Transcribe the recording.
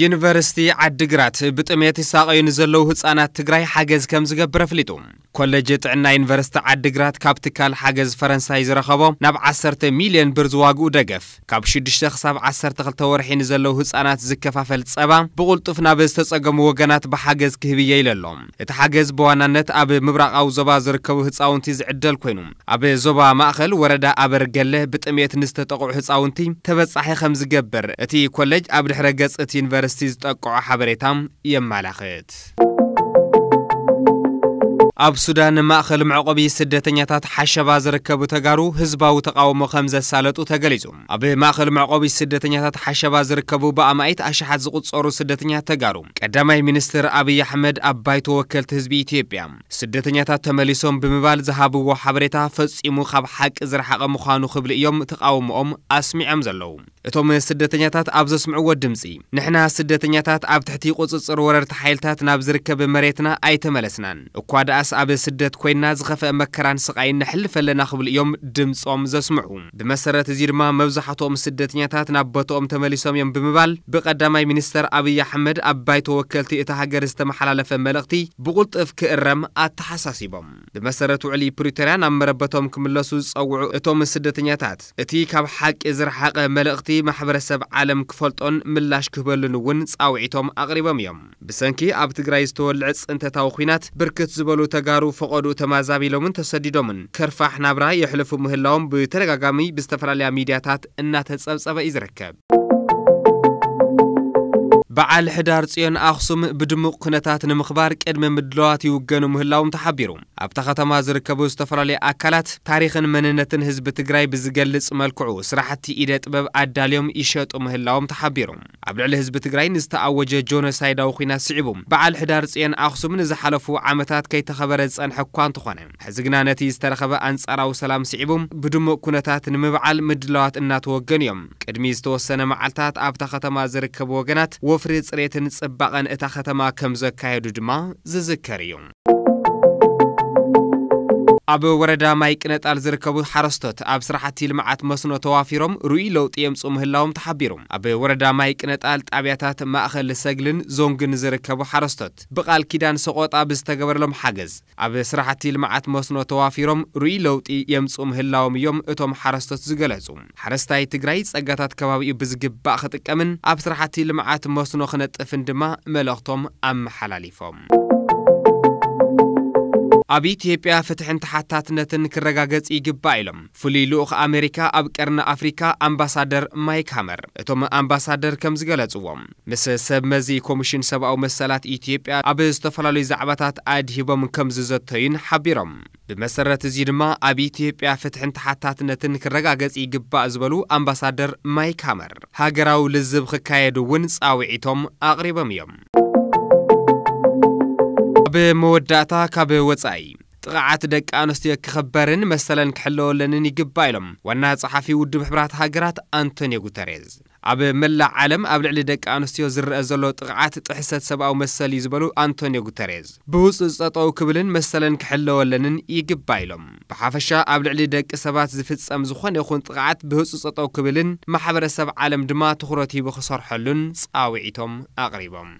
ዩኒቨርሲቲ ዓዲግራት ብጥሜት ይሳቀዩ ንዘለዉ ህፃናት ትግራይ ሓገዝ ከም ዝገብር ኣፍሊጡ ኮለጅ ጥዕና ዩኒቨርሲቲ ዓዲግራት ካብ ትካል ሓገዝ ፈረንሳይ ዝረኸቦ ናብ 10 ሚልዮን ብር ዝዋግኡ ደገፍ ካብ 6 ክሳብ 12 ወርሒ ንዘለዉ ህፃናት ዝከፋፈል ፀባ ብቕልጡፍ ናብ ዝተፀገሙ ወገናት ብሓገዝ ክህብየ ኢለሎ እቲ ሓገዝ ብዋናነት ኣብ ምብራቃዊ ዞባ ዝርከቡ ህፃውንቲ ዝዕደል ኮይኑ ኣብ ዞባ ማእኸል ወረዳ ኣበርገለ ብጥሜት ንዝተጠቕዑ ህፃውንቲ ተበፃሒ ከም ዝገብር እቲ ኮለጅ ኣብ ድሕረ ገፅ እቲ ዩኒቨርስቲ ተመላለስቲ ዝጠቅዖ ሓበሬታ የመላኽት ኣብ ሱዳን ማእኸል መዕቆቢ ስደተኛታት ሓሸባ ዝርከቡ ተጋሩ ህዝባዊ ተቃውሞ ከም ዘሳለጡ ተገሊጹ ኣብ ማእኸል መዕቆቢ ስደተኛታት ሓሸባ ዝርከቡ ብኣማኢት ኣሽሓት ዝቝጸሩ ስደተኛት ተጋሩ ቀዳማይ ሚኒስትር ኣብይ ኣሕመድ ኣብ ባይቶ ወከልቲ ህዝቢ ኢትዮጵያ ስደተኛታት ተመሊሶም ብምባል ዝሃብዎ ሓበሬታ ፈጺሙ ካብ ሓቂ ዝረሓቐ ምዃኑ ክብሊ እዮም ተቃውሞኦም ኣስሚዖም ዘለዉ እቶም ስደተኛታት ኣብ ዘስምዕዎ ድምፂ ንሕና ስደተኛታት ኣብ ትሕቲ ቁፅፅር ወረርቲ ሓይልታት ናብ ዝርከብ መሬትና ኣይተመለስናን እኳ ደኣ ምጥቃስ ኣብ ስደት ኮይንና ዝኸፍአ መከራን ስቃይን ንሕልፍ ኣለና ክብል እዮም ድምፆም ዘስምዑ ብመሰረት እዚ ድማ መብዛሕትኦም ስደተኛታት ናብ ቦትኦም ተመሊሶም እዮም ብምባል ብቀዳማይ ሚኒስተር ኣብይ ኣሕመድ ኣብ ባይተ ወከልቲ እቲ ሃገር ዝተመሓላለፈ መልእኽቲ ብቁልጥፍ ክእረም ኣተሓሳሲቦም ብመሰረት ውዕሊ ፕሪቶርያ ናብ መረበቶም ክምለሱ ዝፀውዑ እቶም ስደተኛታት እቲ ካብ ሓቂ ዝረሓቐ መልእኽቲ ማሕበረሰብ ዓለም ክፈልጦን ምላሽ ክህበሉን እውን ፃውዒቶም ኣቕሪቦም እዮም ብሰንኪ ኣብ ትግራይ ዝተወልዐ ፅንተታዊ ኩናት ብርክት ዝበሉ ተጋሩ ፈቐዱ ተማዛቢ ተሰዲዶምን ከርፋሕ ናብራ የሕልፉ ምህላዎም ብተደጋጋሚ ብዝተፈላለያ ሚድያታት እናተጸብጸበ እዩ ዝርከብ በዓል ሕዳር ጽዮን ኣኽሱም ብድሙቕ ኩነታት ንምኽባር ቅድሚ ምድለዋት ይውገኑ ምህላውም ተሓቢሩ ኣብታ ከተማ ዝርከቡ ዝተፈላለዩ ኣካላት ታሪኽን መንነትን ህዝቢ ትግራይ ብዝገልጽ መልክዑ ስራሕቲ ኢደ ጥበብ ኣዳልዮም ይሸጡ ምህላዎም ተሓቢሩ ኣብ ልዕሊ ህዝቢ ትግራይ ንዝተኣወጀ ጆኖሳይዳዊ ኩናት ስዒቡ በዓል ሕዳር ጽዮን ኣኽሱም ንዝሓለፉ ዓመታት ከይተኸበረ ዝጸንሐ እኳ እንተኾነ ሕዚ ግና ነቲ ዝተረኸበ ኣንጻራዊ ሰላም ስዒቡ ብድሙቕ ኩነታት ንምብዓል ምድለዋት እናተወገኑ እዮም ቅድሚ ዝተወሰነ መዓልትታት ኣብታ ከተማ ዝርከቡ ወገናት ወፍ ወፍሪ ጽሬትን ጽባቐን እታ ኸተማ ከም ዘካየዱ ድማ ዝዝከር እዩ ኣብ ወረዳ ማይ ቅነጣል ዝርከቡ ሓረስቶት ኣብ ስራሕቲ ልምዓት መስኖ ተዋፊሮም ርኡይ ለውጢ የምፁ ምህላዎም ተሓቢሮም ኣብ ወረዳ ማይ ቅነጣል ጣብያታት ማእኸል ሰግልን ዞንግን ዝርከቡ ሓረስቶት ብቓል ኪዳን ሰቆጣ ብዝተገበረሎም ሓገዝ ኣብ ስራሕቲ ልምዓት መስኖ ተዋፊሮም ርኡይ ለውጢ የምፁ ምህላዎም እዮም እቶም ሓረስቶት ዝገለጹ ሓረስታይ ትግራይ ጸጋታት ከባቢኡ ብዝግባእ ክጥቀምን ኣብ ስራሕቲ ልምዓት መስኖ ክነጥፍን ድማ መልእኽቶም ኣመሓላሊፎም ኣብ ኢትዮጵያ ፍትሕን ተሓታትነትን ክረጋገጽ ይግባእ ኢሎም ፍሉይ ልኡኽ ኣሜሪካ ኣብ ቀርኒ ኣፍሪካ ኣምባሳደር ማይክ ሃመር እቶም ኣምባሳደር ከም ዝገለጽዎም ምስ ሰብ መዚ ኮሚሽን ሰብኣዊ መሰላት ኢትዮጵያ ኣብ ዝተፈላለዩ ዛዕባታት ኣድሂቦም ከም ዝዘተዩን ሓቢሮም ብመሰረት እዚ ድማ ኣብ ኢትዮጵያ ፍትሕን ተሓታትነትን ክረጋገጽ ይግባእ ዝበሉ ኣምባሳደር ማይክ ሃመር ሃገራዊ ልዝብ ክካየድ እውን ጻውዒቶም ኣቕሪቦም እዮም ካብ መወዳእታ ካብ ወፃኢ ጥቕዓት ደቂ ኣንስትዮ ክኽበርን መሰለን ክሕለወለንን ይግባእ ኢሎም ዋና ጸሓፊ ውድብ ሕብራት ሃገራት ኣንቶኒዮ ጉተሬዝ ኣብ መላእ ዓለም ኣብ ልዕሊ ደቂ ኣንስትዮ ዝረአ ዘሎ ጥቕዓት ጥሕሰት ሰብኣዊ መሰል እዩ ዝበሉ ኣንቶኒዮ ጉተሬዝ ብውፅእ ዝፀጠው ክብልን መሰለን ክሕለወለንን ይግባእ ኢሎም ብሓፈሻ ኣብ ልዕሊ ደቂ ሰባት ዝፍጸም ዝኾነ ይኹን ጥቕዓት ብህፁእ ፀጠው ክብልን ማሕበረሰብ ዓለም ድማ ትኩረት ሂቡ ክሰርሐሉን ጻዊዒቶም ኣቕሪቦም